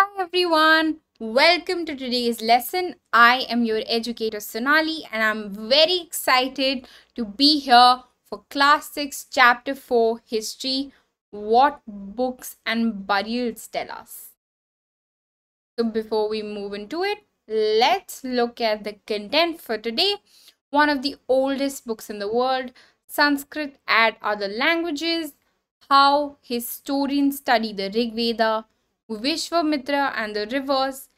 Hi everyone, welcome to today's lesson. I am your educator Sonali and I'm very excited to be here for class 6 chapter 4 history what books and burials tell us. So before we move into it, let's look at the content for today. One of the oldest books in the world, Sanskrit and other languages, how historians study the Rig Veda, Vishwamitra and the rivers,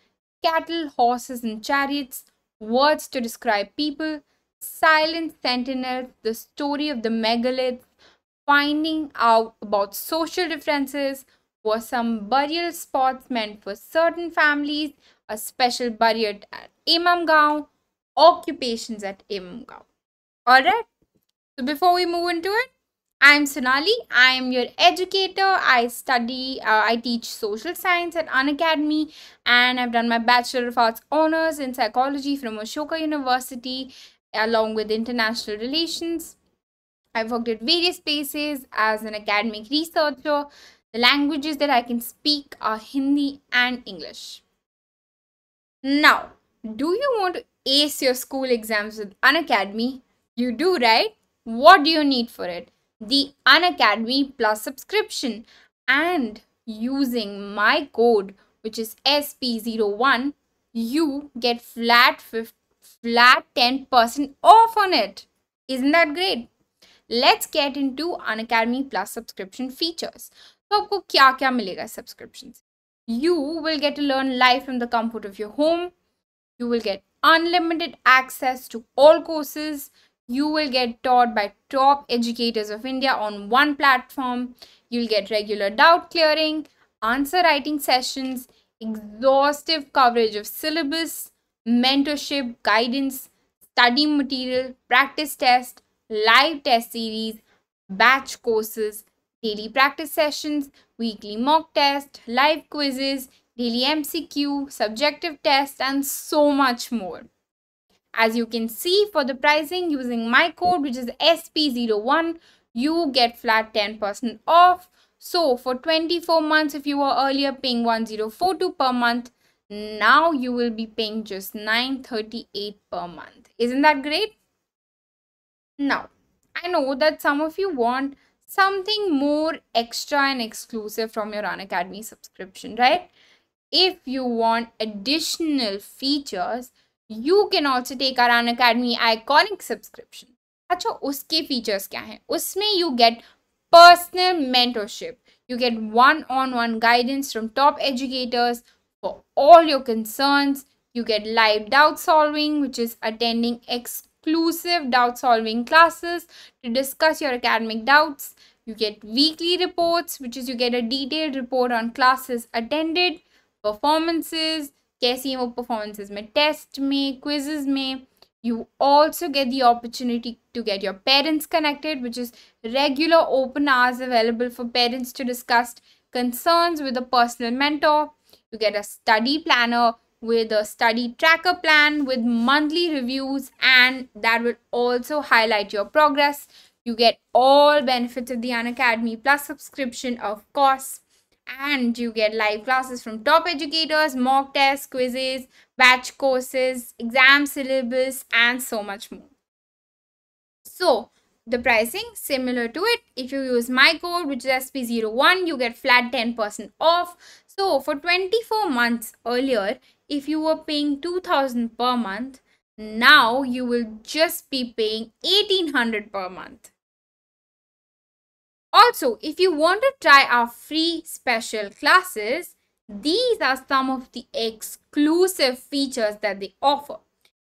cattle, horses, and chariots, words to describe people, silent sentinels, the story of the megaliths, finding out about social differences, were some burial spots meant for certain families, a special burial at Imamgaon, occupations at Imamgaon. Alright, so before we move into it, I am Sonali. I am your educator. I study, uh, I teach social science at An Academy, and I've done my Bachelor of Arts honors in psychology from Ashoka University along with international relations. I've worked at various places as an academic researcher. The languages that I can speak are Hindi and English. Now, do you want to ace your school exams with An Academy? You do, right? What do you need for it? the Unacademy Plus subscription and using my code which is SP01 you get flat flat 10% off on it. Isn't that great? Let's get into Unacademy Plus subscription features. So आपको क्या क्या मिलेगा subscriptions? You will get to learn live from the comfort of your home. You will get unlimited access to all courses you will get taught by top educators of India on one platform. You'll get regular doubt clearing, answer writing sessions, exhaustive coverage of syllabus, mentorship, guidance, study material, practice test, live test series, batch courses, daily practice sessions, weekly mock test, live quizzes, daily MCQ, subjective test, and so much more. As you can see for the pricing using my code which is SP01 you get flat 10% off. So for 24 months if you were earlier paying 1042 per month now you will be paying just 938 per month. Isn't that great? Now I know that some of you want something more extra and exclusive from your An Academy subscription, right? If you want additional features, you can also take our Unacademy iconic subscription अच्छा उसके features क्या हैं उसमें you get personal mentorship you get one on one guidance from top educators for all your concerns you get live doubt solving which is attending exclusive doubt solving classes to discuss your academic doubts you get weekly reports which is you get a detailed report on classes attended performances कैसी हैं वो performances में test में quizzes you also get the opportunity to get your parents connected which is regular open hours available for parents to discuss concerns with a personal mentor you get a study planner with a study tracker plan with monthly reviews and that will also highlight your progress you get all benefits of the unacademy plus subscription of course and you get live classes from top educators, mock tests, quizzes, batch courses, exam syllabus and so much more. So the pricing similar to it if you use my code which is sp01 you get flat 10% off so for 24 months earlier if you were paying 2000 per month now you will just be paying 1800 per month also, if you want to try our free special classes, these are some of the exclusive features that they offer,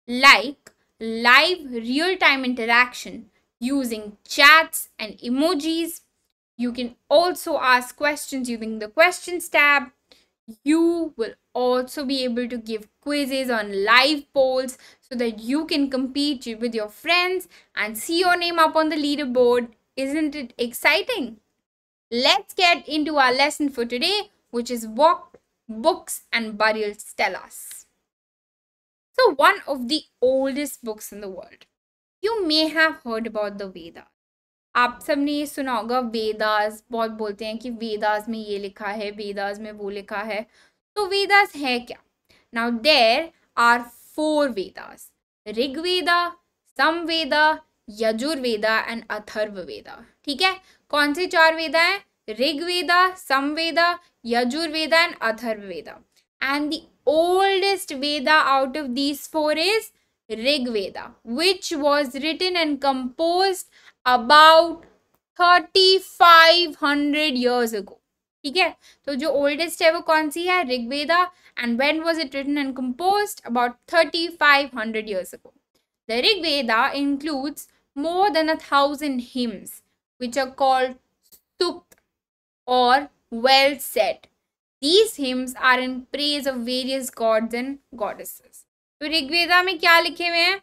like live real-time interaction using chats and emojis. You can also ask questions using the questions tab. You will also be able to give quizzes on live polls so that you can compete with your friends and see your name up on the leaderboard isn't it exciting? Let's get into our lesson for today, which is what books and burials tell us. So, one of the oldest books in the world. You may have heard about the Vedas. आप सब ने ये सुना होगा वेदास बहुत बोलते हैं कि वेदास में ये लिखा है वेदास में वो लिखा है तो वेदास है क्या now there are four Vedas Rigveda Samaveda Yajurveda and Atharvaveda ठीक है कौन से चार वेदा है Rigveda Samaveda Yajurveda and Atharvaveda and and oldest Veda out of these four is Rigveda which was written and compose about thirty five hundred years ago ठीक है तो जो ओल्डेस्ट है वो कौन सी है Rigveda and when was it written and compose about thirty five hundred years ago the Rigveda includes more than a thousand hymns, which are called supt or well set. These hymns are in praise of various gods and goddesses. तो ऋग्वेदा में क्या लिखे हुए हैं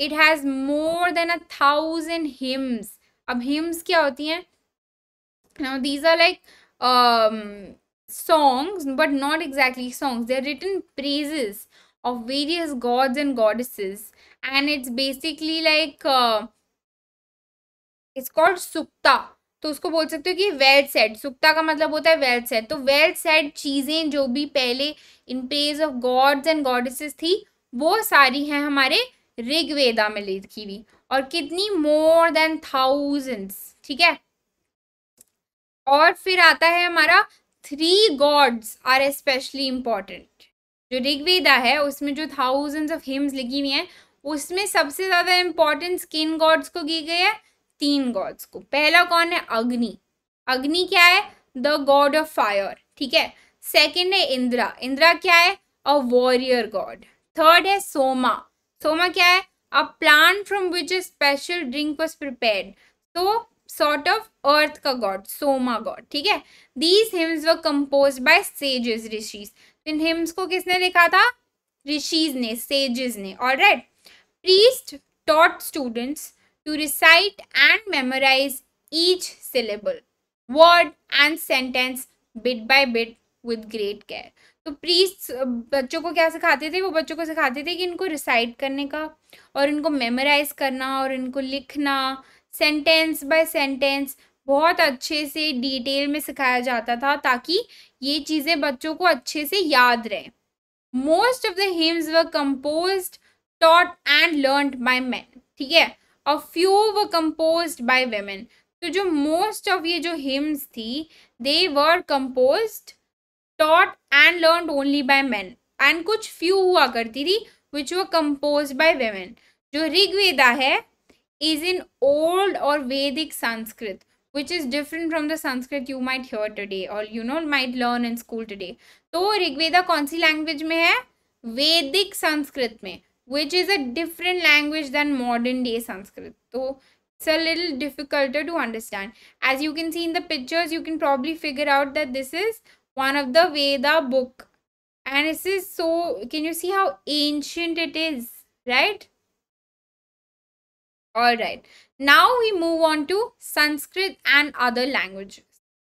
it has more than a thousand hymns अब hymns क्या होती हैं these are like songs but not exactly songs they're written praises of various gods and goddesses and it's basically like uh, is called sukta तो उसको बोल सकते हो कि वेल सेट सुक्ता का मतलब होता है वेल सेट तो वेल सेट चीज़ें जो भी पहले in place of gods and goddesses थी वो सारी हैं हमारे ऋग्वेदा में लिखी हुई और कितनी मोर देन थाउजेंड्स ठीक है और फिर आता है हमारा three gods are specially important जो ऋग्वेदा है उसमें जो थाउजेंड्स ऑफ हिम्स लिखी हुई हैं उसमें सबसे ज़्यादा इम्पोर्टेंस किन गॉड्स को की गई है तीन गॉड्स को पहला कौन है अग्नि अग्नि क्या है द गॉड ऑफ फायर ठीक है सेकेंड है इंदिरा इंदिरा क्या है अ वॉरियर गॉड थर्ड है सोमा सोमा क्या है a plant from which a special drink was prepare तो सॉर्ट ऑफ अर्थ का गॉड सोमा गॉड ठीक है these hymns were compose by sages rishis इन हिम्स को किसने लिखा था ऋषिज ने सेजेस ने all right priest taught students to recite and memorize each syllable, word and sentence bit by bit with great care. तो प्रीस्ट बच्चों को क्या सिखाते थे वो बच्चों को सिखाते थे कि इनको रिसाइट करने का और इनको मेमोराइज करना और इनको लिखना सेंटेंस बाय सेंटेंस बहुत अच्छे से डिटेल में सिखाया जाता था ताकि ये चीज़ें बच्चों को अच्छे से याद रहे most of the hymns were compose taught and learn by man ठीक है और फ्यू व कम्पोज बाई वेमेन तो जो मोस्ट ऑफ ये जो हिम्स थी they were compose taught and learn only by man and कुछ फ्यू हुआ करती थी which were compose by women जो ऋग्वेदा है इज इन ओल्ड और Vedic Sanskrit which is different from the Sanskrit you might hear today और you know might learn in school today. तो ऋग्वेदा कौन सी लैंग्वेज में है वेदिक संस्कृत में which is a different language than modern day Sanskrit. So it's a little difficult to understand. As you can see in the pictures, you can probably figure out that this is one of the Veda book. And this is so, can you see how ancient it is, right? Alright, now we move on to Sanskrit and other languages.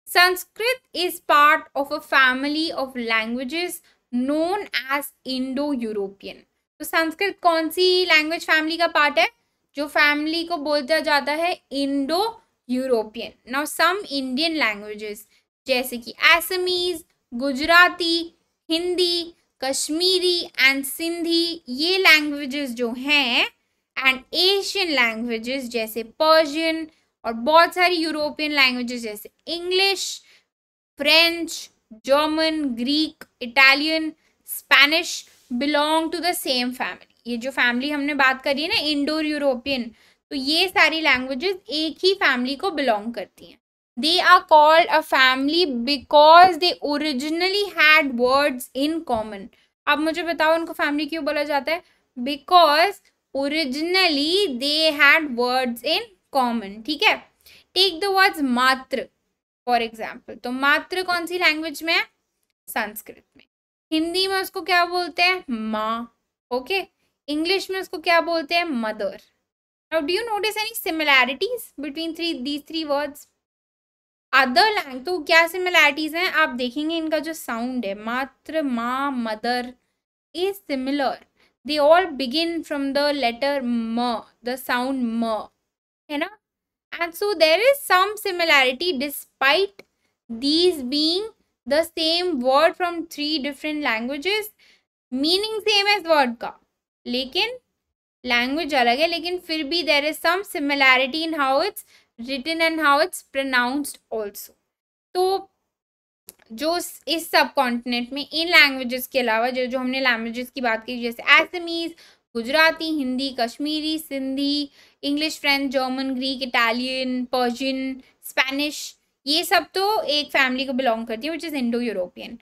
Sanskrit is part of a family of languages known as Indo-European. तो संस्कृत कौन सी language family का part है जो family को बोलता जाता है Indo European now some Indian languages जैसे कि एसमीज गुजराती हिंदी कश्मीरी एंड सिंधी ये लैंग्वेजेस जो हैं एंड एशियन लैंग्वेजेस जैसे पर्शियन और बहुत सारी यूरोपियन लैंग्वेजेस जैसे English French German Greek Italian Spanish belong to the same family ये जो फैमिली हमने बात करी है ना इंडो यूरोपियन तो ये सारी लैंग्वेजेस एक ही फैमिली को बिलोंग करती हैं they are called a family because they originally had words in common अब मुझे बताओ उनको फैमिली क्यों बोला जाता है because originally they had words in common ठीक है टेक द वर्ड्स मात्र फॉर एग्जाम्पल तो मात्र कौन सी लैंग्वेज में है संस्कृत में हिंदी में उसको क्या बोलते हैं माँ ओके इंग्लिश में उसको क्या बोलते हैं mother now do you notice any similarities between three these three words other लैंग तो क्या सिमिलैरिटीज हैं आप देखेंगे इनका जो साउंड है मात्र माँ mother is similar they all begin from the letter म द साउंड म है ना and so there is some similarity despite these being the same word from three different languages meaning same है इस वर्ड का लेकिन लैंग्वेज अलग है लेकिन फिर भी there is similarity in how it's written and how it's pronounced also तो जो इस सब कॉन्टिनेंट में इन लैंग्वेजेस के अलावा जो जो हमने लैंग्वेजेस की बात की जैसे Assamese Gujarati Hindi Kashmiri Sindhi English French German Greek Italian Persian Spanish ये सब तो एक फैमिली को बिलोंग करती है विच इज़ इंडो यूरोपियन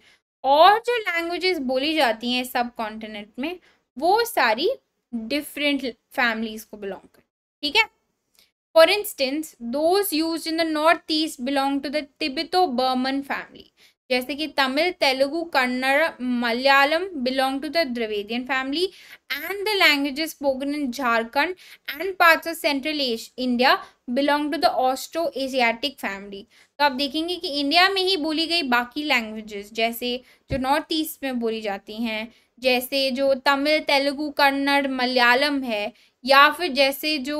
और जो लैंग्वेजेस बोली जाती हैं सब कॉन्टिनेंट में वो सारी डिफरेंट फैमिलीज को बिलोंग कर ठीक है for instance those use in the north east belong to the Tibeto Burman family जैसे कि Tamil Telugu Kannada Malayalam belong to the Dravidian family and the languages spoken in Jharkhand and parts of central India belong to the Austro Asiatic family तो आप देखेंगे कि India में ही बोली गई बाकी लैंग्वेजेस जैसे जो नॉर्थ ईस्ट में बोली जाती हैं जैसे जो तमिल तेलुगु कन्नड़ मलयालम है या फिर जैसे जो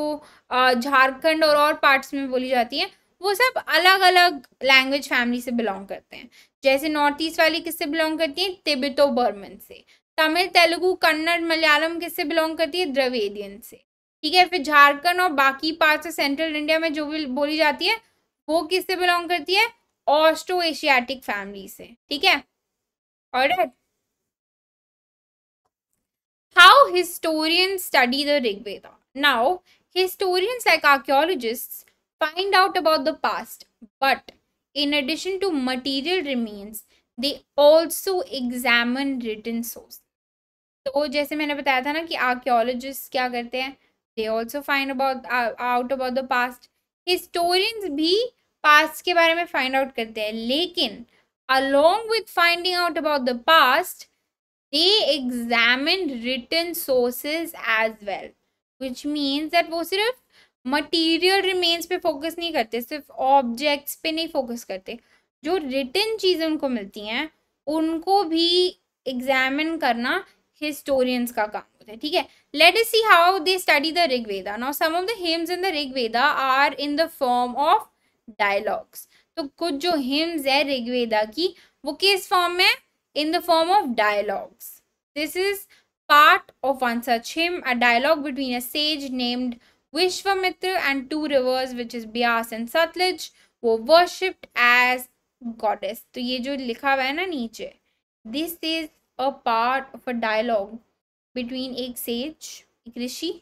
झारखंड और और पार्ट्स में बोली जाती हैं वो सब अलग अलग लैंग्वेज फैमिली से बिलोंग करते हैं जैसे नॉर्थ ईस्ट वाली किससे बिलोंग करती हैं तिब्बतो बर्मन से तमिल तेलुगु कन्नड़ मलयालम किससे बिलोंग करती है द्रवेदियन से ठीक है फिर झारखंड और बाकी पार्ट्स ऑफ सेंट्रल इंडिया में जो भी बोली जाती है वो किससे बिलोंग करती है ऑस्ट्रो एशियाटिक फैमिली से ठीक है order how historian study the Rigveda now historians like archaeologists find out about the past but in addition to material remains they also examine written source तो जैसे मैंने बताया था ना कि आर्क्योलॉजिस्ट क्या करते हैं they also find about out about the past historians भी पास्ट के बारे में फाइंड आउट करते हैं लेकिन along with finding out about the past they examine written sources as well which means that वो सिर्फ मटीरियल रिमेन्स पे फोकस नहीं करते सिर्फ ऑब्जेक्ट्स पे नहीं फोकस करते जो रिटर्न चीज़ें उनको मिलती हैं उनको भी एग्जामिन करना हिस्टोरियंस का काम होता है ठीक है let us see how they study the Rigveda now some of the hymns in the Rigveda are in the form of dialogues तो कुछ जो हिम्स है ऋग्वेदा की वो किस फॉर्म में in the form of dialogues this is part of one such hymn a dialogue between a sage named Vishwamitra and two rivers which is Beas and Sutlej वो worshipped as goddess तो ये जो लिखा हुआ है ना नीचे this is a part of a dialogue between एक सेज एक ऋषि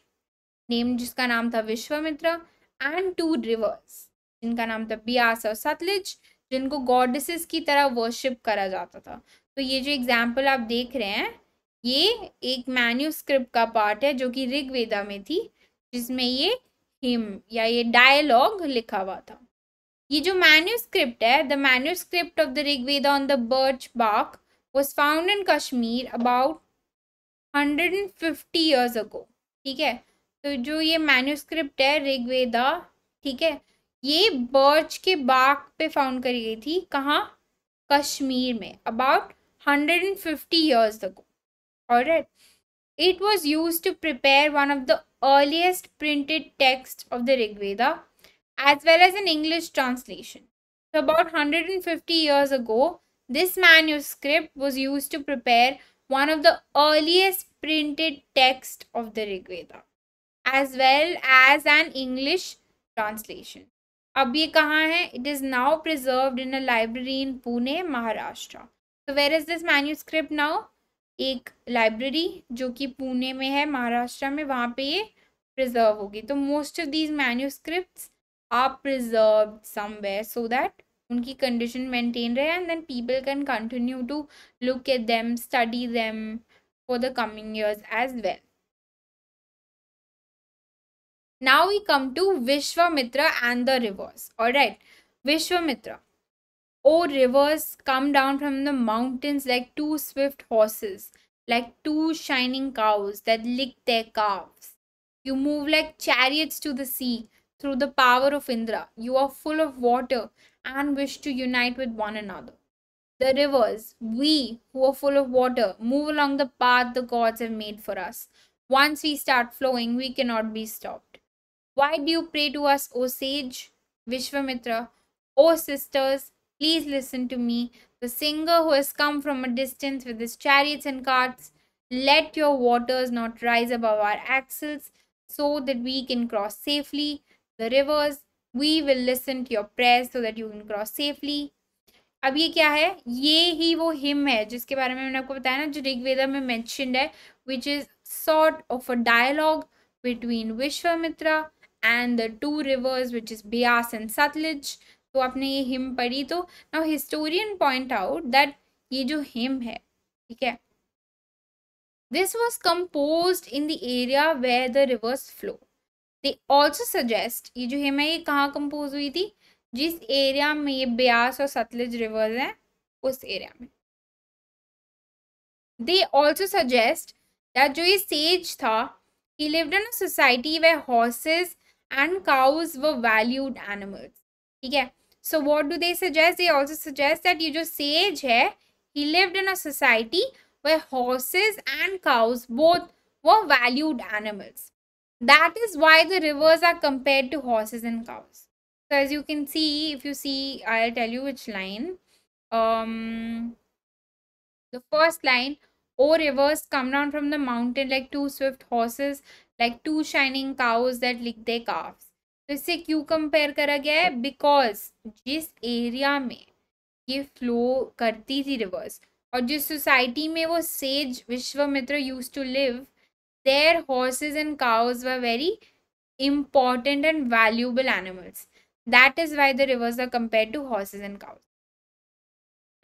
नेम जिसका नाम था विश्वामित्र एंड टू रिवर्स जिनका नाम था ब्यास और सतलज जिनको गॉडेसेस की तरह वर्शिप करा जाता था तो ये जो एग्जाम्पल आप देख रहे हैं ये एक मैन्यूस्क्रिप्ट का पार्ट है जो कि ऋग्वेदा में थी जिसमें ये हिम या ये डायलॉग लिखा हुआ था ये जो मैन्यूस्क्रिप्ट है the manuscript of the Rigveda on the birch bark was found in Kashmir about hundred and fifty years ago ठीक है तो जो ये मैन्यूस्क्रिप्ट है ऋग्वेदा ठीक है ये बर्च के बाग पे फाउंड करी गई थी कहाँ कश्मीर में about hundred and fifty years दो और it was use to prepare one of the earliest printed text of the Rigveda as well as an English translation so about hundred and fifty years ago this script was use to prepare one of the earliest printed text of the Rigveda as well as an English translation अब ये कहाँ है it is now preserve in a library in Pune Maharashtra तो where is this manuscript now एक library जो कि पुणे में है महाराष्ट्र में वहाँ पे ये प्रिजर्व होगी तो most of these manuscript are preserve somewhere so that उनकी कंडीशन मेंटेन रहे and then people can continue to look at them study them for the coming years as well Now we come to Vishwamitra and the rivers. Alright, Vishwamitra. O oh, rivers, come down from the mountains like two swift horses, like two shining cows that lick their calves. You move like chariots to the sea through the power of Indra. You are full of water and wish to unite with one another. The rivers, we who are full of water, move along the path the gods have made for us. Once we start flowing, we cannot be stopped. Why do you pray to us, O sage? Vishwamitra, O sisters, please listen to me. The singer who has come from a distance with his chariots and carts, let your waters not rise above our axles so that we can cross safely the rivers. We will listen to your prayers so that you can cross safely. अब ये क्या है ये ही वो him है जिसके बारे में मैंने आपको बताया ना जो ऋग्वेदा में मेंशनड है which is sort of a dialogue between Vishwamitra and the two rivers which is Beas and Satluj. तो आपने ये हिम पढ़ी तो now historian point out that ये जो हिम है ठीक है this was compose in the area where the rivers flow they also suggest ये जो हिम है ये कहाँ कम्पोज हुई थी जिस एरिया में ये ब्यास और सतलज रिवर्स हैं उस एरिया में दे ऑल्सो सजेस्ट दैट जो ये सेज था he lived in a society where horses and cows were valued animals Okay, so what do they suggest they also suggest that you, जो sage है he lived in a society where horses and cows both were valued animals that is why the rivers are compared to horses and cows so as you can see if you see i'll tell you which line um the first line O rivers come down from the mountain like two swift horses like two shining cows that lick their calves तो इससे क्यों compare करा गया है because जिस area में ये flow करती थी रिवर्स और जिस सोसाइटी में वो sage Vishwamitra use to live there horses and cows were very important and valuable animals. That is why the rivers are compared to horses and cows.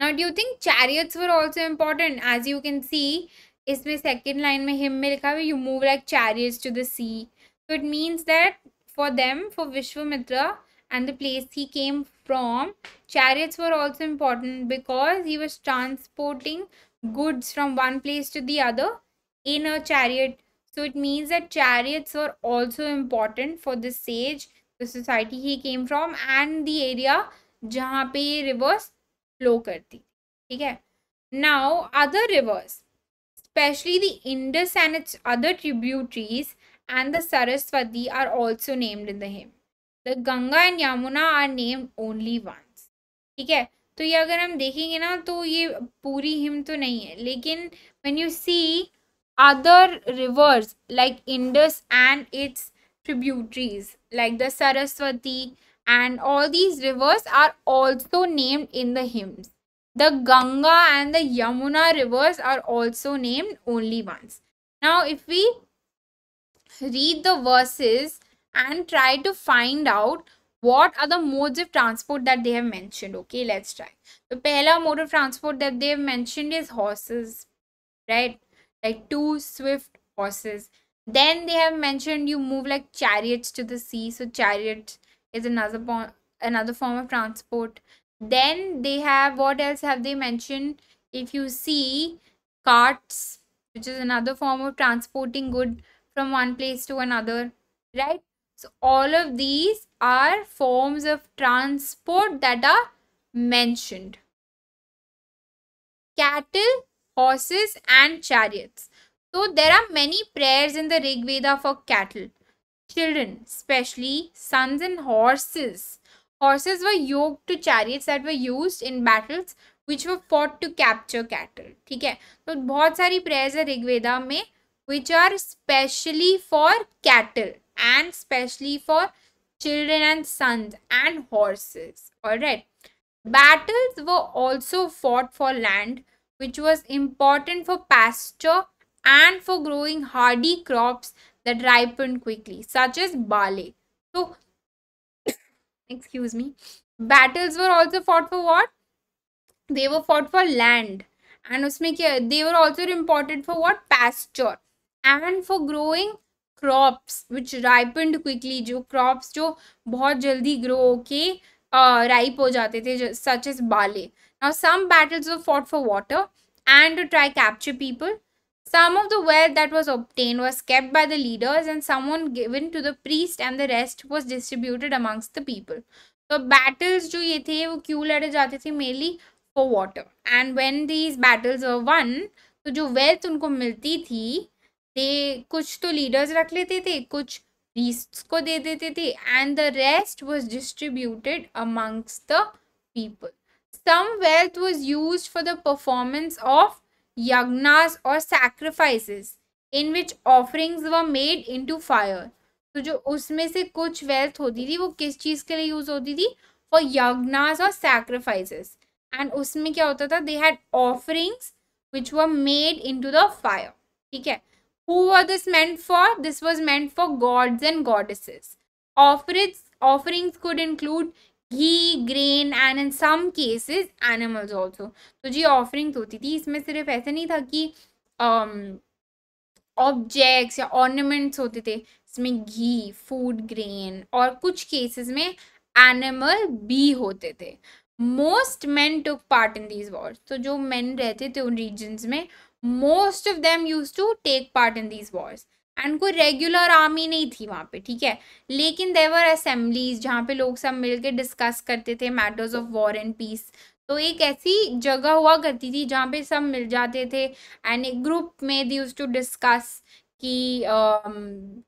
Now, do you think chariots were also important? As you can see, इसमें second line में hymn में लिखा हुआ you move like chariots to the sea so it means that for them for Vishwamitra and the place he came from chariots were also important because he was transporting goods from one place to the other in a chariot so it means that chariots were also important for the sage the society he came from and the area जहाँ पे ये rivers flow करती थी ठीक है now other rivers especially the Indus and its other tributaries and the Saraswati are also named in the hymn. The Ganga and Yamuna are named only once. Okay. So if we when you see other rivers like Indus and its tributaries like the Saraswati and all these rivers are also named in the hymns. The Ganga and the Yamuna rivers are also named only once. Now, if we read the verses and try to find out what are the modes of transport that they have mentioned. Okay, let's try. The pehla mode of transport that they have mentioned is horses, right? Like two swift horses. Then they have mentioned you move like chariots to the sea. So chariot is another another form of transport then they have what else have they mentioned if you see carts which is another form of transporting good from one place to another right so all of these are forms of transport that are mentioned cattle horses and chariots so there are many prayers in the rig veda for cattle children especially sons and horses Horses were yoked to chariots that were used in battles which were fought to capture cattle. ठीक है तो बहुत सारी prayers है ऋग्वेदा में which are specially for cattle and specially for children and sons and horses. Alright. Battles were also fought for land which was important for pasture and for growing hardy crops that ripened quickly such as barley. So excuse me battles were also fought for what they were fought for land and usme they were also imported for what pasture and for growing crops which ripened quickly Jo crops jo bahut jaldi grow okay uh, ripe ho jate the, such as barley. now some battles were fought for water and to try capture people some of the wealth that was obtained was kept by the leaders and someone given to the priest and the rest was distributed amongst the people. So battles जो ये थे वो क्यों लड़े जाते थे mainly for water. And when these battles were won, so जो wealth उनको मिलती थी they कुछ तो leaders रख लेते थे कुछ priests को दे देते थे and the rest was distributed amongst the people. Some wealth was used for the performance of yajnas और sacrifices in which offerings were made into fire तो जो उसमें से कुछ वेल्थ होती थी वो किस चीज़ के लिए यूज़ होती थी फॉर यज्ञास और सैक्रिफाइसेस एंड उसमें क्या होता था दे हैड ऑफरिंग्स विच व मेड इनटू द फायर ठीक है who were this meant for this was meant for gods and goddesses offerings offerings could include ghee grain and in some cases animals also तो जी offerings होती थी इसमें सिर्फ ऐसा नहीं था कि ऑब्जेक्ट्स um, या ऑर्नामेंट्स होते थे इसमें घी फूड ग्रेन और कुछ केसेस में एनिमल भी होते थे most man took part in these wars तो जो मैन रहते थे उन रीजन्स में most of them use to take part in these wars and कोई रेगुलर आर्मी नहीं थी वहाँ पे ठीक है लेकिन देवर असेंबलीज जहाँ पे लोग सब मिलके डिस्कस करते थे matters of war and peace तो एक ऐसी जगह हुआ करती थी जहाँ पे सब मिल जाते थे एंड एक ग्रुप में दी यूज टू डिस्कस कि uh,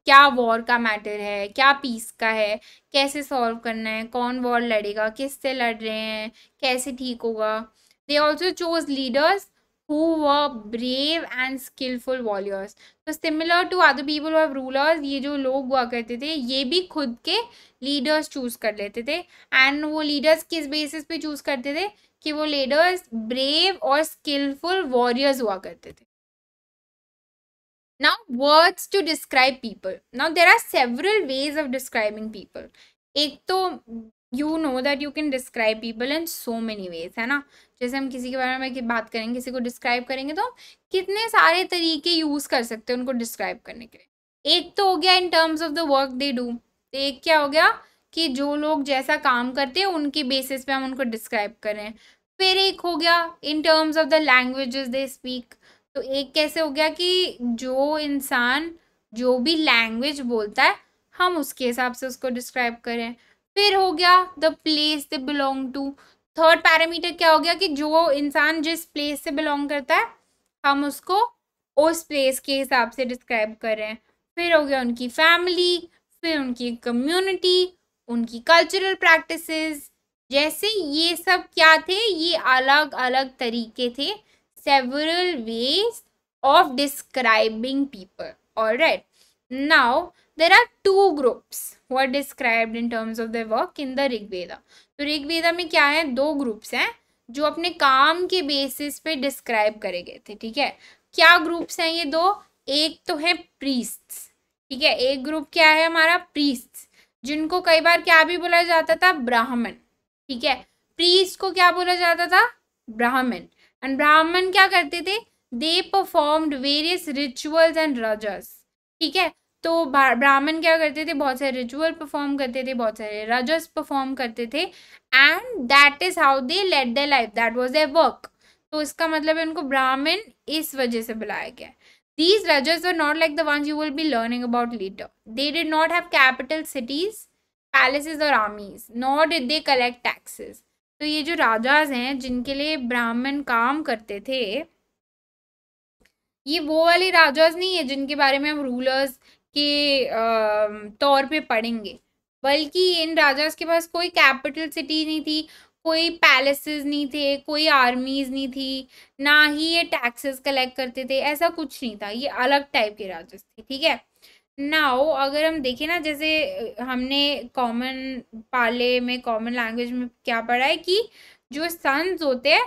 क्या वॉर का मैटर है क्या पीस का है कैसे सॉल्व करना है कौन वॉर लड़ेगा किस से लड़ रहे हैं कैसे ठीक होगा they also chose leaders who were brave and skillful warriors. So similar to other people who have rulers, ये जो लोग हुआ करते थे ये भी खुद के leaders choose कर लेते थे and वो leaders किस basis पे choose करते थे कि वो leaders brave और skillful warriors हुआ करते थे. Now words to describe people. Now there are several ways of describing people. एक तो you know that you can describe people in so many ways है ना जैसे हम किसी के बारे में बात करेंगे किसी को डिस्क्राइब करेंगे तो हम कितने सारे तरीके यूज़ कर सकते हैं उनको डिस्क्राइब करने के लिए एक तो हो गया in terms of the work they do एक क्या हो गया कि जो लोग जैसा काम करते हैं उनके बेसिस पे हम उनको डिस्क्राइब करें फिर एक हो गया in terms of the languages they speak तो एक कैसे हो गया कि जो इंसान जो भी लैंग्वेज बोलता है हम उसके हिसाब से उसको डिस्क्राइब करें फिर हो गया the place they belong to third parameter क्या हो गया कि जो इंसान जिस प्लेस से बिलोंग करता है हम उसको उस प्लेस के हिसाब से डिस्क्राइब कर रहे हैं फिर हो गया उनकी फैमिली फिर उनकी कम्युनिटी उनकी कल्चरल प्रैक्टिसेस जैसे ये सब क्या थे ये अलग अलग तरीके थे several ways of describing people और right now There are two groups who are described in terms of their work in the rigveda so तो ऋग वेदा में क्या है दो ग्रुप्स हैं जो अपने काम के बेसिस पे डिस्क्राइब करे गए थे ठीक है क्या ग्रुप्स हैं ये दो एक तो है प्रीस्ट ठीक है एक ग्रुप क्या है हमारा प्रीस्ट जिनको कई बार क्या भी बोला जाता था ब्राह्मण ठीक है प्रीस्ट को क्या बोला जाता था ब्राह्मण एंड ब्राह्मण क्या करते थे they performed various rituals and rajas ठीक है तो ब्राह्मण क्या करते थे बहुत सारे रिचुअल परफॉर्म करते थे बहुत सारे रजस परफॉर्म करते थे and that is how they led the life that was a work तो इसका मतलब है उनको ब्राह्मण इस वजह से बुलाया गया these rajas were not like the ones you will be learning about later they did not have capital cities palaces और armies nor did they collect taxes तो ये जो राजाज हैं जिनके लिए ब्राह्मण काम करते थे ये वो वाले राजाज नहीं है जिनके बारे में हम रूलर्स के तौर पे पढ़ेंगे बल्कि इन राजाज के पास कोई कैपिटल सिटी नहीं थी कोई पैलेसेस नहीं थे कोई आर्मीज नहीं थी ना ही ये टैक्सेस कलेक्ट करते थे ऐसा कुछ नहीं था ये अलग टाइप के राजस थे ठीक है नाउ अगर हम देखें ना जैसे हमने कॉमन पाले में कॉमन लैंग्वेज में क्या पढ़ा है कि जो सन्स होते हैं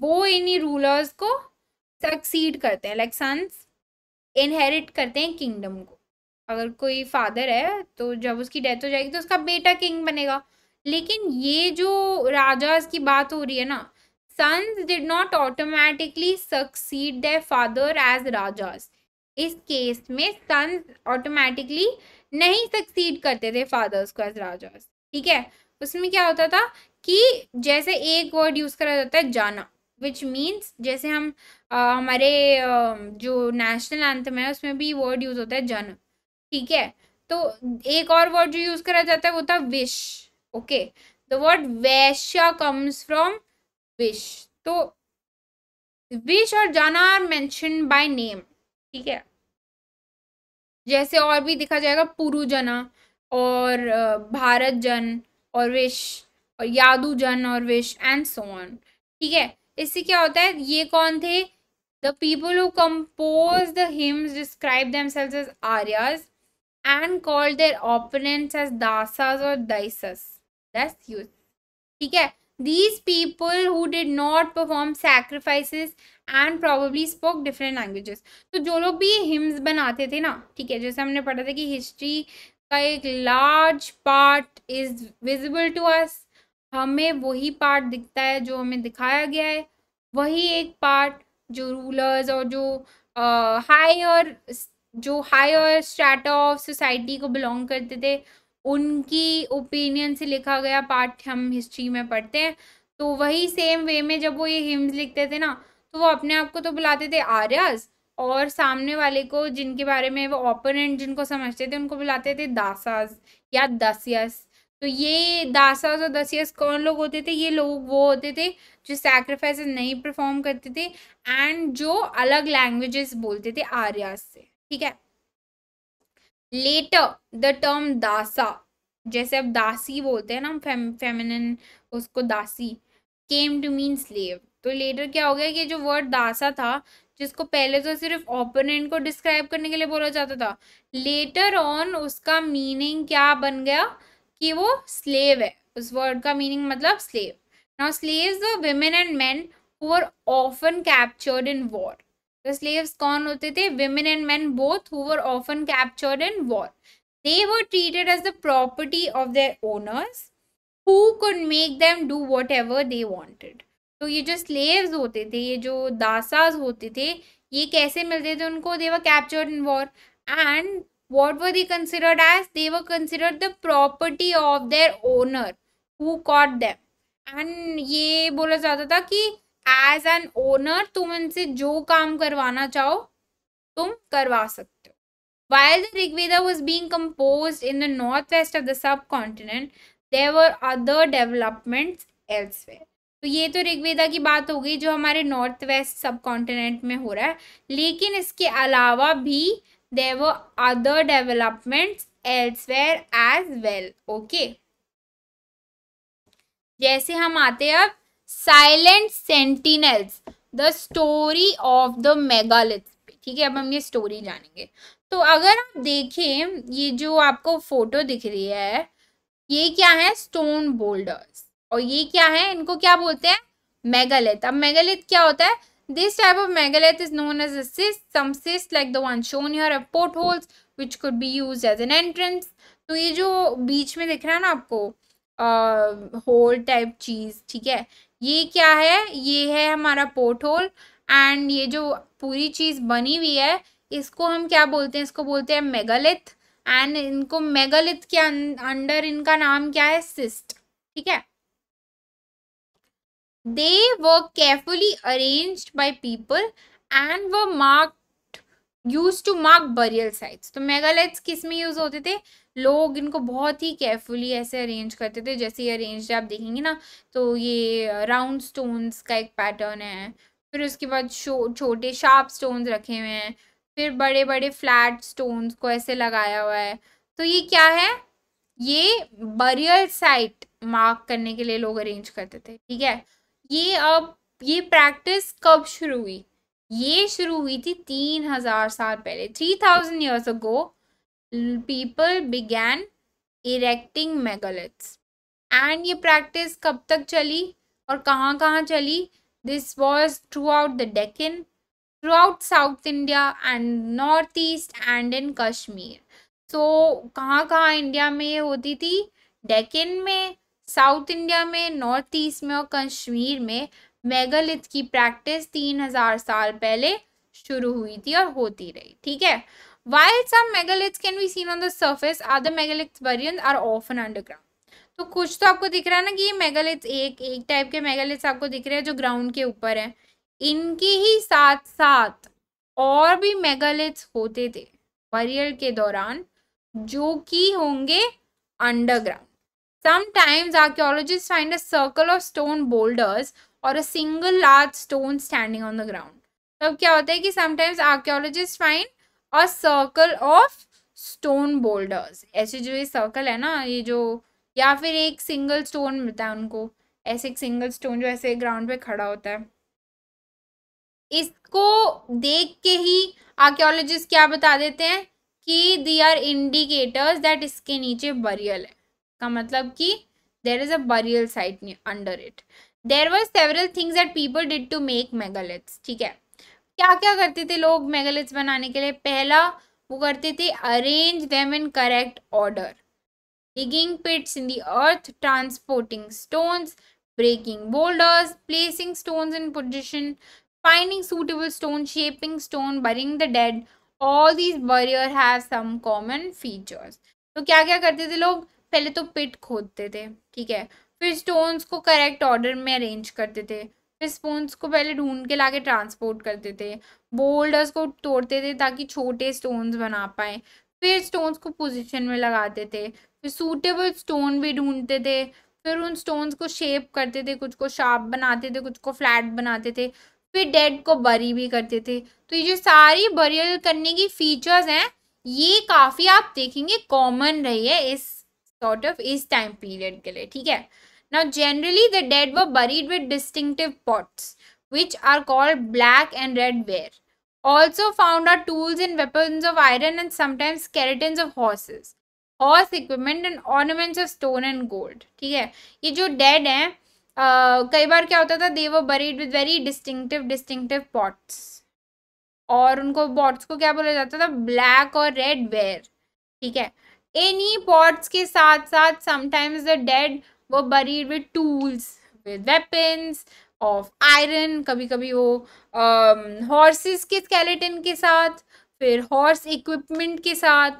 वो इन्हीं रूलर्स को सक्सीड करते हैं लाइक सन्स इनहेरिट करते हैं किंगडम को अगर कोई फादर है तो जब उसकी डेथ हो जाएगी तो उसका बेटा किंग बनेगा लेकिन ये जो राजाज की बात हो रही है ना sons did not automatically succeed the father as rajas इस केस में सन्स ऑटोमेटिकली नहीं सक्सीड करते थे फादर्स को एज राजास ठीक है उसमें क्या होता था कि जैसे एक वर्ड यूज़ करा जाता है जाना विच मीन्स जैसे हम आ, हमारे आ, जो नेशनल एंथम है उसमें भी वर्ड यूज़ होता है जन ठीक है तो एक और वर्ड जो यूज करा जाता है वो था vish okay the word vaishya comes from vish तो विश और जाना आर मैंशन बाय नेम ठीक है जैसे और भी देखा जाएगा पुरुजना और भारत जन और विश और यादू जन और विश एंड सो ऑन ठीक है इससे क्या होता है ये कौन थे the people who composed the hymns describe themselves as Aryas and call their opponents as Dasas or Dasyus that's use ठीक है these people who did not perform sacrifices and probably spoke different languages तो जो लोग भी हिम्स बनाते थे ना ठीक है जैसे हमने पढ़ा था कि हिस्ट्री का एक large part is visible to us हमें वही पार्ट दिखता है जो हमें दिखाया गया है वही एक पार्ट जो रूलर्स और जो हाई और जो हायर स्ट्राटा ऑफ सोसाइटी को बिलोंग करते थे उनकी ओपिनियन से लिखा गया पार्ट हम हिस्ट्री में पढ़ते हैं तो वही सेम वे में जब वो ये हिम्स लिखते थे ना तो वो अपने आप को तो बुलाते थे आर्यास और सामने वाले को जिनके बारे में वो ओपोनेंट जिनको समझते थे उनको बुलाते थे दासास या दसियस तो ये दासास और दसियस कौन लोग होते थे ये लोग वो होते थे जो सैक्रिफाइस नहीं परफॉर्म करते थे एंड जो अलग लैंग्वेजेस बोलते थे आर्यास से ठीक है लेटर द टर्म दासा जैसे अब दासी बोलते हैं ना हम फेमिनिन उसको dasi came to mean slave तो लेटर क्या हो गया कि जो वर्ड दासा था जिसको पहले तो सिर्फ ओपोनेंट को डिस्क्राइब करने के लिए बोला जाता था लेटर ऑन उसका मीनिंग क्या बन गया कि वो स्लेव है उस वर्ड का मीनिंग मतलब slave now slaves the women and men who are often captured in war the slaves कौन होते थे women and men both were often captured in war they were treated as the property of their owners who could make them do whatever they wanted तो ये जो slaves होते थे ये जो दासाज होते थे ये कैसे मिलते थे उनको they were captured in war and what were they considered as they were considered the property of their owner who caught them and ये बोला जाता था कि एज एन ओनर तुम इनसे जो काम करवाना चाहो तुम करवा सकते हो While the Rigveda was being composed in the northwest of the subcontinent, there were other developments elsewhere. तो ये तो ऋग्वेदा की बात हो गई जो हमारे नॉर्थ वेस्ट सब कॉन्टिनेंट में हो रहा है लेकिन इसके अलावा भी there other development elsewhere as well okay जैसे हम आते हैं अब silent sentinels the story of the megalith ठीक है अब हम ये स्टोरी जानेंगे तो अगर आप देखें ये जो आपको फोटो दिख रही है ये क्या है स्टोन बोल्डर्स और ये क्या है इनको क्या बोलते हैं मेगालिथ अब मेगालिथ क्या होता है this type of megalith is known as a cyst. Some cysts like the one shown here have portholes which could be used तो ये जो बीच में दिख रहा है ना आपको होल टाइप चीज ठीक है ये क्या है ये है हमारा पोर्ट होल एंड ये जो पूरी चीज़ बनी हुई है इसको हम क्या बोलते हैं इसको बोलते हैं मेगालिथ एंड इनको मेगालिथ के अं-, अंडर इनका नाम क्या है सिस्ट ठीक है they were carefully arranged by people and were mark used to mark burial sites तो मेगालिथ्स किस में यूज होते थे लोग इनको बहुत ही केयरफुली ऐसे अरेंज करते थे जैसे ये अरेंज आप देखेंगे ना तो ये राउंड स्टोन्स का एक पैटर्न है फिर उसके बाद छोटे शार्प स्टोन्स रखे हुए हैं फिर बड़े बड़े फ्लैट स्टोन्स को ऐसे लगाया हुआ है तो ये क्या है ये बरियल साइट मार्क करने के लिए लोग अरेंज करते थे ठीक है ये अब ये प्रैक्टिस कब शुरू हुई ये शुरू हुई थी तीन हज़ार साल पहले three thousand years ago people began erecting megaliths and ये प्रैक्टिस कब तक चली और कहाँ कहाँ चली this was throughout the Deccan throughout South India and North East and in Kashmir so कहाँ कहाँ इंडिया में ये होती थी डेकिन में साउथ इंडिया में नॉर्थ ईस्ट में और कश्मीर में मेगालिथ की प्रैक्टिस तीन हजार साल पहले शुरू हुई थी और होती रही ठीक है While some megaliths can be seen on the surface, other megaliths buried are often underground. तो कुछ तो आपको दिख रहा है ना कि ये मेगालिथ्स एक एक टाइप के मेगालिथ्स आपको दिख रहे हैं जो ग्राउंड के ऊपर है इनके ही साथ साथ और भी मेगालिथ्स होते थे बरियल के दौरान जो कि होंगे underground sometimes archaeologists find a circle of stone boulders और a single large stone standing on the ground तब क्या होता है कि sometimes archaeologists find a circle of stone boulders ऐसे जो ये सर्कल है ना ये जो या फिर एक सिंगल स्टोन मिलता है उनको ऐसे एक सिंगल स्टोन जो ऐसे ग्राउंड पे खड़ा होता है इसको देख के ही आर्क्योलॉजिस्ट क्या बता देते हैं कि दे आर इंडिकेटर्स दैट इसके नीचे बरियल है का मतलब कि there is a burial site under it there was several things that people did to make megaliths ठीक है क्या क्या करते थे लोग मेगालिथ्स बनाने के लिए पहला वो करते थे arrange them in correct order digging pits in the earth transporting stones breaking boulders placing stones in position finding suitable stone shaping stone burying the dead all these burials have some common features तो क्या क्या करते थे लोग पहले तो पिट खोदते थे ठीक है फिर स्टोन्स को करेक्ट ऑर्डर में अरेंज करते थे फिर स्पोन्स को पहले ढूंढ के लाके ट्रांसपोर्ट करते थे बोल्डर्स को तोड़ते थे ताकि छोटे स्टोन्स बना पाए फिर स्टोन्स को पोजीशन में लगाते थे फिर सूटेबल स्टोन भी ढूंढते थे फिर उन स्टोन्स को शेप करते थे कुछ को शार्प बनाते थे कुछ को फ्लैट बनाते थे फिर डेड को बरी भी करते थे तो ये जो सारी बरियल करने की फीचर्स हैं ये काफ़ी आप देखेंगे कॉमन रही है इस सॉर्ट ऑफ इस टाइम पीरियड के लिए ठीक है Now, generally, the dead were buried with distinctive pots, which are called black and red ware. Also found are tools and weapons of iron and sometimes skeletons of horses, horse equipment and ornaments of stone and gold. ठीक है ये जो dead हैं uh, कई बार क्या होता था they were buried with very distinctive distinctive pots और उनको pots को क्या बोला जाता था black और red ware. ठीक है इन्हीं पॉट्स के साथ साथ समटाइम्स द डेड वो buried with tools with weapons of iron कभी कभी वो हॉर्सेस um, के स्केलेटन के साथ फिर हॉर्स इक्विपमेंट के साथ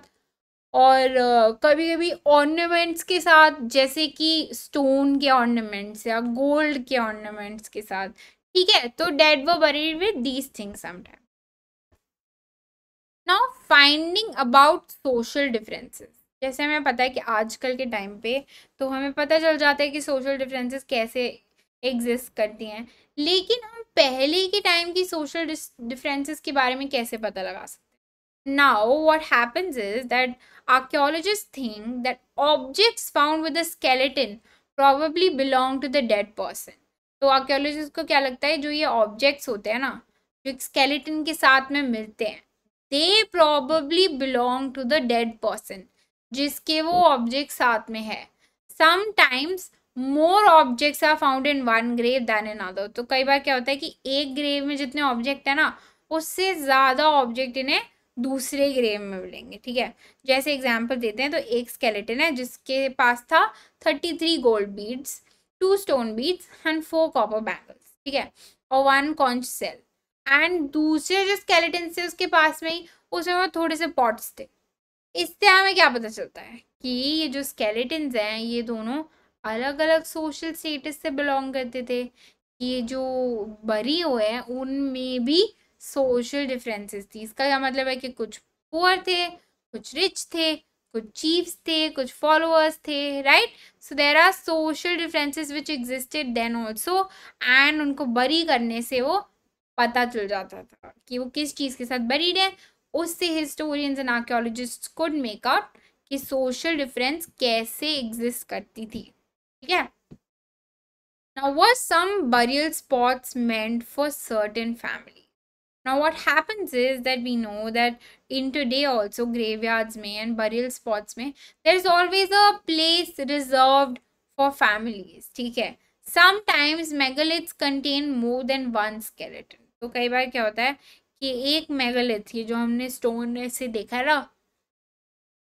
और uh, कभी कभी ऑर्नामेंट्स के साथ जैसे कि स्टोन के ऑर्नामेंट्स या गोल्ड के ऑर्नामेंट्स के साथ ठीक है तो डेड वो buried with these things sometime now finding about social differences जैसे हमें पता है कि आजकल के टाइम पे तो हमें पता चल जाता है कि सोशल डिफरेंसेस कैसे एग्जिस्ट करती हैं लेकिन हम पहले के टाइम की सोशल डिफरेंसेस के बारे में कैसे पता लगा सकते हैं now what happens is that archaeologists think that objects found with the skeleton probably belong to the dead person तो आर्क्योलॉजिस्ट को क्या लगता है जो ये ऑब्जेक्ट्स होते हैं ना जो स्केलेटिन के साथ में मिलते हैं they probably belong to the dead person जिसके वो ऑब्जेक्ट साथ में है sometimes more objects are found in one grave than in other तो कई बार क्या होता है कि एक ग्रेव में जितने ऑब्जेक्ट है ना उससे ज़्यादा ऑब्जेक्ट इन्हें दूसरे ग्रेव में मिलेंगे ठीक है जैसे एग्जाम्पल देते हैं तो एक स्केलेटन है जिसके पास था thirty three gold beads two stone beads and four copper bangles ठीक है और वन कॉन्च सेल एंड दूसरे जो स्केलेटन थे उसके पास में ही उसमें वो थोड़े से पॉट्स थे इससे हमें क्या पता चलता है कि ये जो स्केलेटन्स हैं ये दोनों अलग अलग सोशल स्टेटस से बिलोंग करते थे ये जो बरी हुए हैं उनमें भी सोशल डिफरेंसेस थी इसका क्या मतलब है कि कुछ पुअर थे कुछ रिच थे कुछ चीफ्स थे कुछ फॉलोअर्स थे right so there are social differences which existed then also and उनको बरी करने से वो पता चल जाता था कि वो किस चीज़ के साथ बरीड है उससे historians and archaeologists could make up कि सोशल डिफरेंस कैसे एग्जिस्ट करती थी ठीक है Now, were some burial spots meant for certain families? Now, what happens is that we know that in today also graveyards may and burial spots may, there's always a place reserved for families. ठीक है Sometimes megaliths contain more than one skeleton. तो कई बार क्या होता है कि एक megalith ये जो हमने स्टोन से देखा ना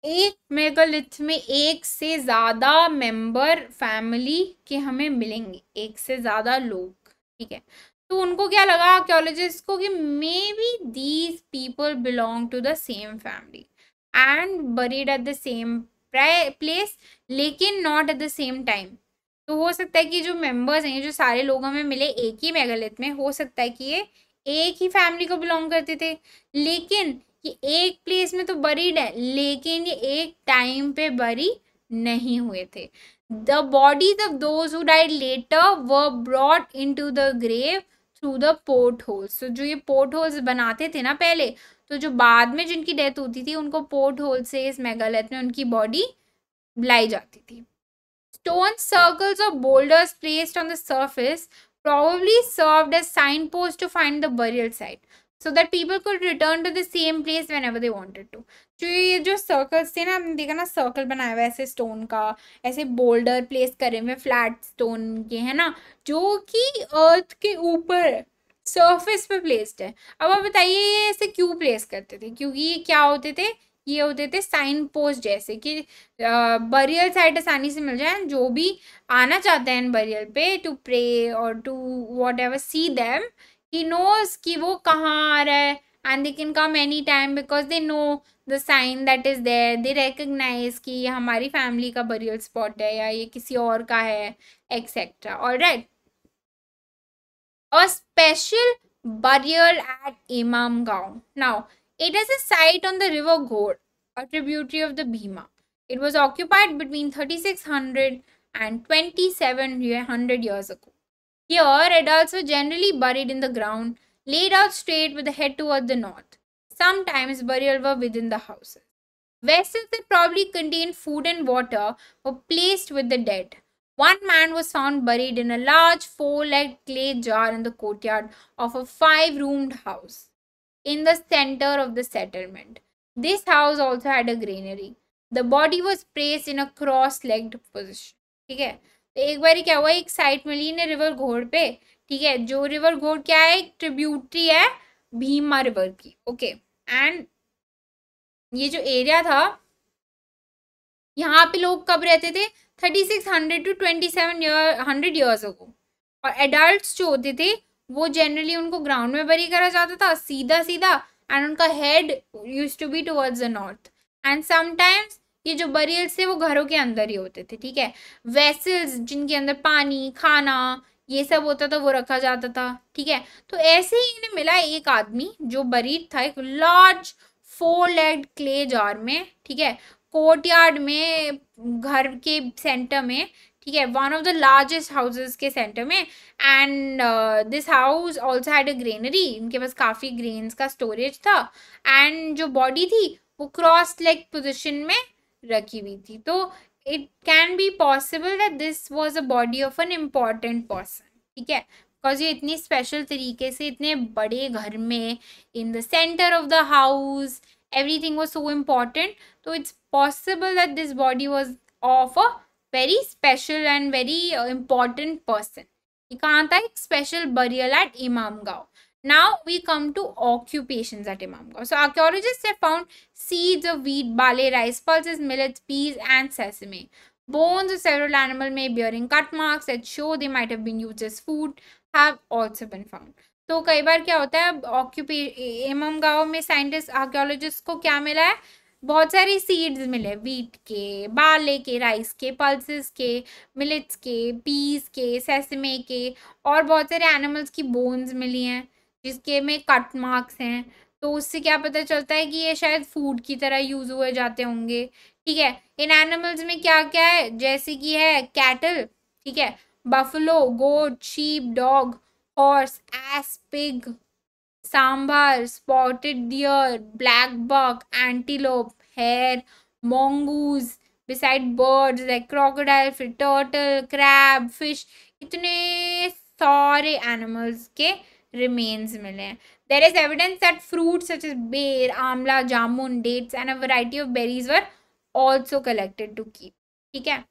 एक मेगालिथ में एक से ज़्यादा मेंबर फैमिली के हमें मिलेंगे एक से ज़्यादा लोग ठीक है तो उनको क्या लगा आर्क्योलॉजिस्ट को कि maybe these people belong to the same family and buried at the same place लेकिन not at the same time तो हो सकता है कि जो मेंबर्स हैं जो सारे लोग हमें मिले एक ही मेगालिथ में हो सकता है कि ये एक ही फैमिली को बिलोंग करते थे लेकिन ये एक प्लेस में तो बरीड है लेकिन ये एक टाइम पे बरी नहीं हुए थे the bodies of those who died later were brought into the grave through the portholes तो जो ये पोर्ट होल्स बनाते थे ना पहले तो जो बाद में जिनकी डेथ होती थी उनको पोर्ट होल से इस मेगालथ में उनकी बॉडी लाई जाती थी स्टोन सर्कल्स और boulders placed on the surface probably served as signposts to find the burial site so that people could return to the same place whenever they wanted to जो ये जो सर्कल्स थे ना हमने देखा ना सर्कल बनाया हुआ है ऐसे स्टोन का ऐसे बोल्डर प्लेस करे हुए फ्लैट स्टोन के है ना जो कि अर्थ के ऊपर सरफेस पे प्लेस्ड है अब आप बताइए ये ऐसे क्यों प्लेस करते थे क्योंकि ये क्या होते थे ये होते थे साइन पोस्ट जैसे कि बरियल साइट आसानी से मिल जाए जो भी आना चाहते हैं बरियल पे टू प्रे और to whatever see them he knows कि वो कहाँ आ रहा है and they can come any time because they know the sign that is there they recognise कि ये हमारी फैमिली का बरियल स्पॉट है या ये किसी और का है एक्सेट्रा और राइट और special burial at Inamgaon now It has a site on the river Gore, a tributary of the Bhima. It was occupied between 3600 and 2700 years ago. Here, adults were generally buried in the ground, laid out straight with the head toward the north. Sometimes burial were within the houses. Vessels that probably contained food and water were placed with the dead. One man was found buried in a large four-legged clay jar in the courtyard of a five-roomed house. in the center of the settlement. This house also had a granary The body was placed in a cross-legged position. ठीक है तो एक बार क्या हुआ एक side मिली ने river घोड़ पे ठीक है जो रिवर घोड़ क्या है एक ट्रिब्यूटरी है भीमा रिवर की ओके एंड ये जो एरिया था यहाँ पे लोग कब रहते थे thirty six hundred to twenty seven hundred years ago और एडल्ट जो होते थे वो जनरली उनको ग्राउंड में बरी करा जाता था सीधा सीधा एंड उनका head use to be towards the north and sometimes ये जो बरियल्स थे वो घरों के अंदर ही होते थे ठीक है वेसल्स जिनके अंदर पानी खाना ये सब होता था वो रखा जाता था ठीक है तो ऐसे ही इन्हें मिला एक आदमी जो बरीड था एक large four leg clay jar में ठीक है कोर्ट यार्ड में घर के सेंटर में ठीक है one of the largest houses के सेंटर में and this house also had a granary इनके पास काफ़ी ग्रेन्स का स्टोरेज था एंड जो बॉडी थी वो क्रॉस लेग पोजिशन में रखी हुई थी तो it can be possible that this was a body of an important person ठीक है बिकॉज ये इतनी स्पेशल तरीके से इतने बड़े घर में in the centre of the house everything was so important तो it's possible that this body was of a very special and very uh, important person. Ikanta special burial at Imamgaon. Now we come to occupations at Imamgaon. So archaeologists have found seeds of wheat, barley, rice, pulses, millets, peas and sesame. Bones of several animals, may bearing cut marks that show they might have been used as food have also been found. So, कई बार क्या होता है ऑक्यूपे एमम गांव में scientist archaeologist को क्या मिला है बहुत सारे सीड्स मिले वीट के बाले के राइस के पल्सेस के मिलेट्स के पीस के सेसमे के और बहुत सारे एनिमल्स की बोन्स मिली हैं जिसके में कट मार्क्स हैं तो उससे क्या पता चलता है कि ये शायद फूड की तरह यूज़ हुए जाते होंगे ठीक है इन एनिमल्स में क्या क्या है जैसे कि है कैटल ठीक है buffalo goat sheep dog horse ass pig sambar spotted deer blackbuck antelope hare mongoose besides birds like crocodile फिर टर्टल क्रैब फिश इतने सारे एनिमल्स के रिमेन्स मिले हैं there is evidence that fruit such as ber amla jamun dates and a variety of berries were also collected to keep ठीक है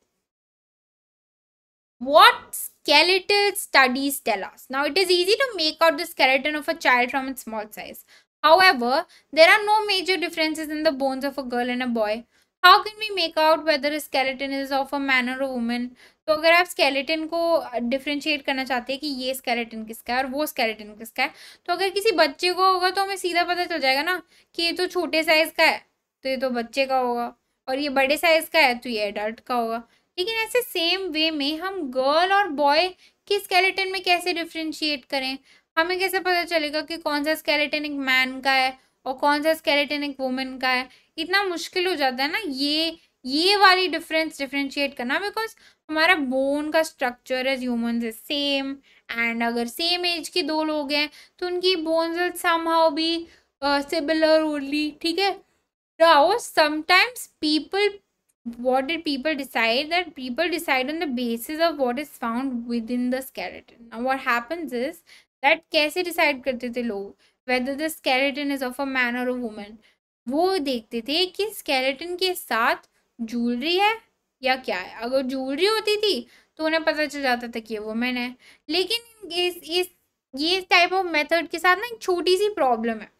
what skeletal studies tell us. Now, it is easy to make out the skeleton of a child from its small size. However, there are no major differences in the bones of a girl and a boy. How can we make out whether a skeleton is of a man or a woman? तो अगर आप skeleton को differentiate करना चाहते हैं कि ये skeleton किसका है और वो स्केलेटन किसका है तो अगर किसी बच्चे को होगा तो हमें सीधा पता चल जाएगा ना कि ये तो छोटे साइज का है तो ये तो बच्चे का होगा और ये बड़े साइज का है तो ये एडल्ट का होगा लेकिन ऐसे सेम वे में हम गर्ल और बॉय के स्केलेटन में कैसे डिफ्रेंशिएट करें हमें कैसे पता चलेगा कि कौन सा स्केलेटन एक मैन का है और कौन सा स्केलेटन एक वुमेन का है इतना मुश्किल हो जाता है ना ये ये वाली डिफरेंस डिफ्रेंशिएट करना बिकॉज हमारा बोन का structure as human is same and अगर सेम एज के दो लोग हैं तो उनकी bones somehow be similar only ठीक है राउ sometimes people what did people decide that people decide on the basis of what is found within the skeleton now what happens is that kaise decide karte the log whether the skeleton is of a man or a woman wo dekhte the ki skeleton ke sath jewelry hai ya kya hai agar jewelry hoti thi to unhe pata chal jata tha ki ye woman hai lekin is is ye type of method ke sath na ek choti si problem hai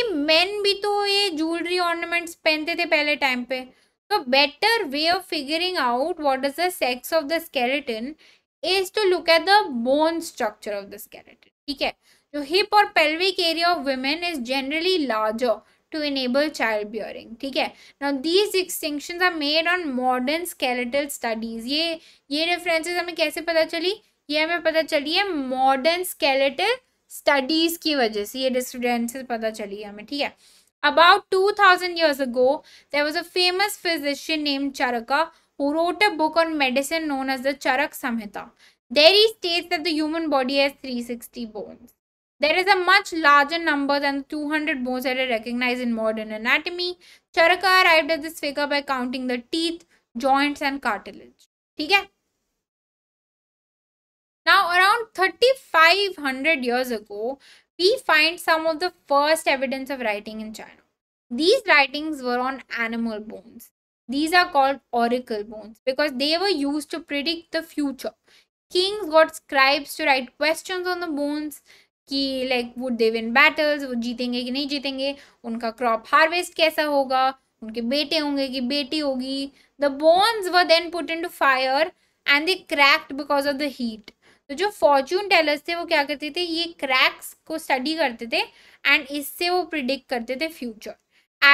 ki men bhi to ye jewelry ornaments पहनते the pehle time pe So better way of figuring out what is the sex of the skeleton is to look at the bone structure of the skeleton. ठीक है जो hip और pelvic area of women is generally larger to enable child bearing theek hai now these distinctions are made on modern skeletal studies. ye ye differences hame kaise pata chali ये हमें पता चली है modern skeletal studies की वजह से ये differences पता चली है हमें ठीक है About 2000 years ago, there was a famous physician named Charaka who wrote a book on medicine known as the Charak Samhita. There he states that the human body has 360 bones. There is a much larger number than the 200 bones that are recognized in modern anatomy. Charaka arrived at this figure by counting the teeth, joints and cartilage. Okay? Now around 3500 years ago, we find some of the first evidence of writing in China. These writings were on animal bones. These are called oracle bones because they were used to predict the future. Kings got scribes to write questions on the bones. Ki, like would they win battles? Would jitenge ki nahi jitenge? Unka crop harvest kaisa hoga? Unke bete honge ki beti hogi? The bones were then put into fire and they cracked because of the heat. तो जो Fortune tailors थे वो क्या करते थे ये cracks को study करते थे एंड इससे वो प्रिडिक्ट करते थे future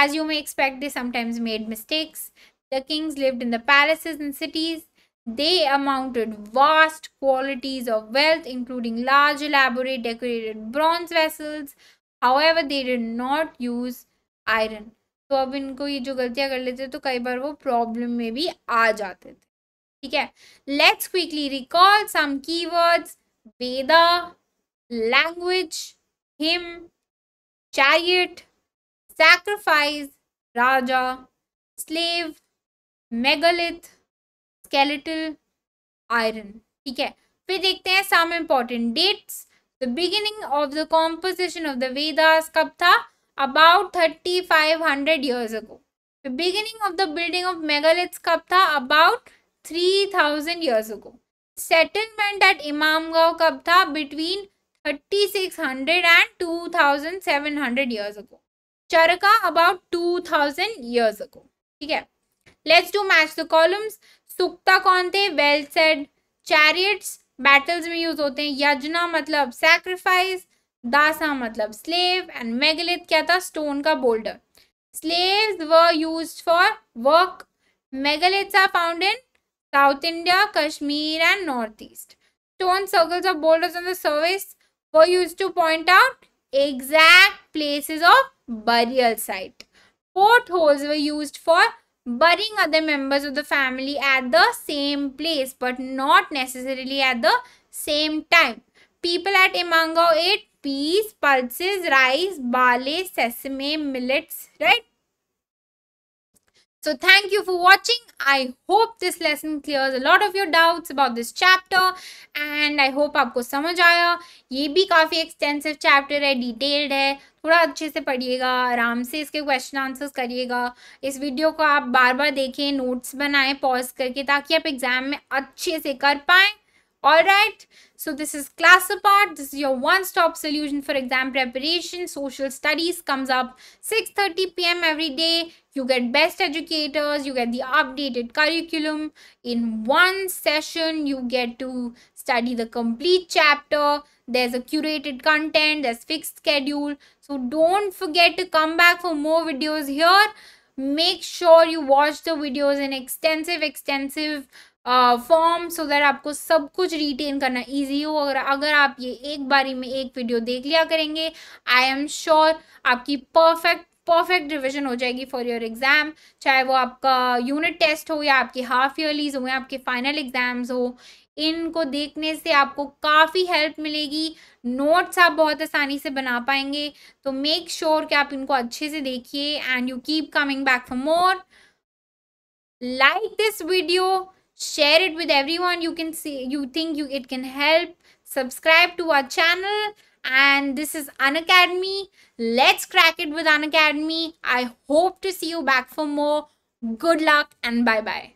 as you may expect they sometimes made mistakes the kings lived in the palaces and cities They vast quantities of wealth including large large, decorated decorated vessels however they did not use iron तो अब इनको ये जो गलतियाँ कर लेते तो कई बार वो प्रॉब्लम में भी आ जाते थे ठीक है let's quickly recall some keywords Veda language hymn chariot sacrifice raja slave megalith skeletal iron ठीक है फिर देखते हैं some important dates the beginning of the composition of the Vedas कब था about thirty five hundred years ago the beginning of the building of megaliths कब था about three thousand years को सेटलमेंट एट इमामगांव कब था between thirty six hundred and two thousand seven hundred years को Charaka about two thousand years को ठीक है let's to match the columns sukta कौन थे वेल सेड चैरियट्स बैटल्स में यूज होते हैं यजना मतलब सेक्रीफाइस दासा मतलब स्लेव एंड मेगलिथ क्या था स्टोन का boulder slaves were used for work megaliths are found in South India, Kashmir and Northeast. Stone circles or boulders on the surface were used to point out exact places of burial site. Portholes were used for burying other members of the family at the same place but not necessarily at the same time. People at Imangao ate peas, pulses, rice, barley, sesame, millets, right? So thank you for watching. I hope this lesson clears a lot of your doubts about this chapter and I hope आपको समझ आया ये भी काफ़ी extensive chapter है detailed है थोड़ा अच्छे से पढ़िएगा आराम से इसके क्वेश्चन आंसर्स करिएगा इस वीडियो को आप बार बार देखें नोट्स बनाएं पॉज करके ताकि आप एग्ज़ाम में अच्छे से कर पाएँ all right so this is class apart this is your one-stop solution for exam preparation social studies comes up 6:30 p.m every day you get best educators you get the updated curriculum in one session you get to study the complete chapter there's a curated content there's fixed schedule so don't forget to come back for more videos here make sure you watch the videos in extensive extensive form so that आपको सब कुछ retain करना easy हो अगर अगर आप ये एक बारी में एक वीडियो देख लिया करेंगे आई एम श्योर आपकी परफेक्ट परफेक्ट रिविजन हो जाएगी फॉर योर एग्ज़ाम चाहे वो आपका यूनिट टेस्ट हो या आपके हाफ ईयरलीज हो या आपके फाइनल एग्ज़ाम्स हो इनको देखने से आपको काफ़ी हेल्प मिलेगी नोट्स आप बहुत आसानी से बना पाएंगे तो मेक श्योर sure कि आप इनको अच्छे से देखिए and you keep coming back for more like this video share it with everyone you can see you think you it can help subscribe to our channel and this is unacademy let's crack it with unacademy i hope to see you back for more good luck and bye bye